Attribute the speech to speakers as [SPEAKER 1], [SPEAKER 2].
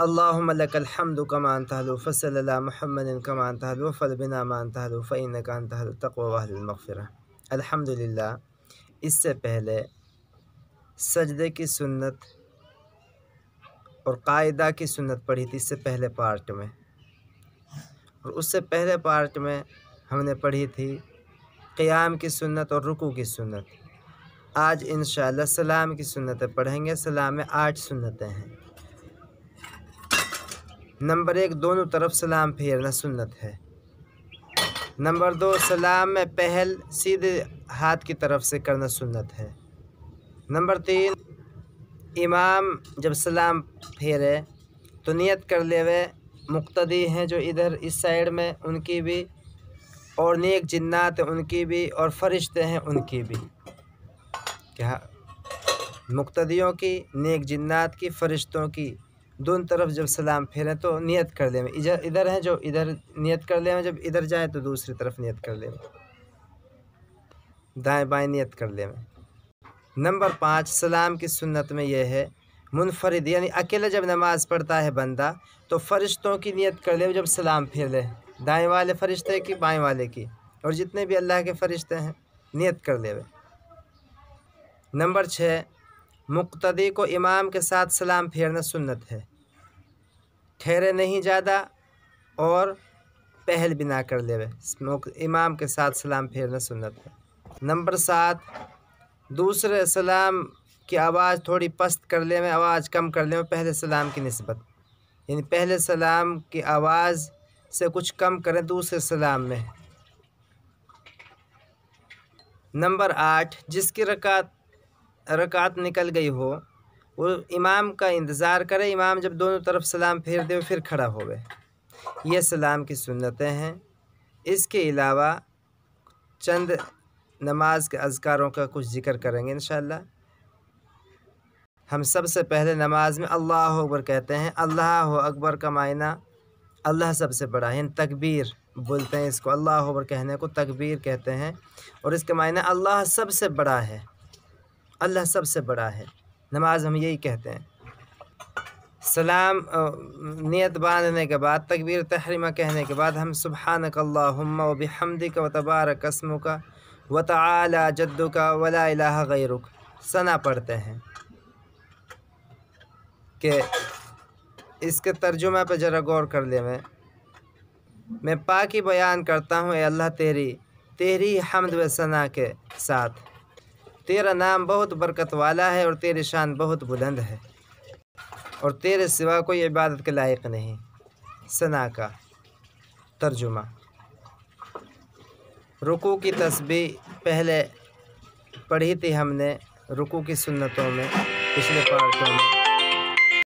[SPEAKER 1] انت कमान तहलु بنا ما انت तहलु فانك انت तहलु التقوى واهل المغفره الحمد لله इससे पहले सजदे की सुन्नत और कायदा की सुन्नत पढ़ी थी इससे पहले पार्ट में और उससे पहले पार्ट में हमने पढ़ी थी क़याम की सुन्नत और रुकू की सुन्नत आज इन सलाम की सुन्नतें पढ़ेंगे सलाम में आठ सुन्नतें हैं नंबर एक दोनों तरफ सलाम फेरना सुन्नत है नंबर दो सलाम में पहल सीधे हाथ की तरफ से करना सुन्नत है नंबर तीन इमाम जब सलाम फेरे तो नियत कर ले वे मुक्तदी हैं जो इधर इस साइड में उनकी भी और नेक जन्नात उनकी भी और फरिश्ते हैं उनकी भी क्या मुक्तदियों की नेक जिन्नात की फ़रिश्तों की दोनों तरफ जब सलाम फेरें तो नियत कर लें इधर इधर हैं जो इधर नियत कर ले जब इधर जाए तो दूसरी तरफ नियत कर ले दाएँ बाएँ नियत कर लें नंबर पाँच सलाम की सुन्नत में यह है मुनफरद यानी अकेले जब नमाज़ पढ़ता है बंदा तो फरिश्तों की नियत कर ले जब सलाम फेर ले दाएँ वाले फरिश्ते की बाएँ वाले की और जितने भी अल्लाह के फरिश्ते हैं नियत कर ले नंबर छः मुक्तदी को इमाम के साथ सलाम फेरना सुन्नत है ठहरे नहीं ज़्यादा और पहल भी ना कर लेवे इमाम के साथ सलाम फेरना सुनत है नंबर सात दूसरे सलाम की आवाज़ थोड़ी पस्त कर ले में आवाज़ कम कर ले में पहले सलाम की नस्बत यानी पहले सलाम की आवाज़ से कुछ कम करें दूसरे सलाम में नंबर आठ जिसकी रकात रकात निकल गई हो वो इमाम का इंतज़ार करे इमाम जब दोनों तरफ सलाम फेर दे फिर खड़ा होवे ये सलाम की सुन्नतें हैं इसके अलावा चंद नमाज के अजकारों का कुछ जिक्र करेंगे इन हम सबसे पहले नमाज में अल्लाह अकबर कहते हैं अल्लाह अकबर का मायना अल्लाह सबसे बड़ा है तकबीर बोलते हैं इसको अल्लाह अकबर कहने को तकबीर कहते हैं और इसका मायना अल्लाह सबसे बड़ा है अल्लाह सबसे बड़ा है नमाज हम यही कहते हैं सलाम नियत बांधने के बाद तकबीर तहरीमा कहने के बाद हम सुबहान हमदी का वतबार कसम का वत आला जद्दू का वला गैरुक सना पढ़ते हैं कि इसके तर्जुमा पर ज़रा गौर कर ले मैं मैं पाकि बयान करता हूँ अल्लाह तेरी तेरी हमद व सना के साथ तेरा नाम बहुत बरकत वाला है और तेरी शान बहुत बुलंद है और तेरे सिवा कोई इबादत के लायक नहीं सना का तर्जुमा रुकू की तस्बीह पहले पढ़ी थी हमने रुकू की सुन्नतों में पिछले पार्टों में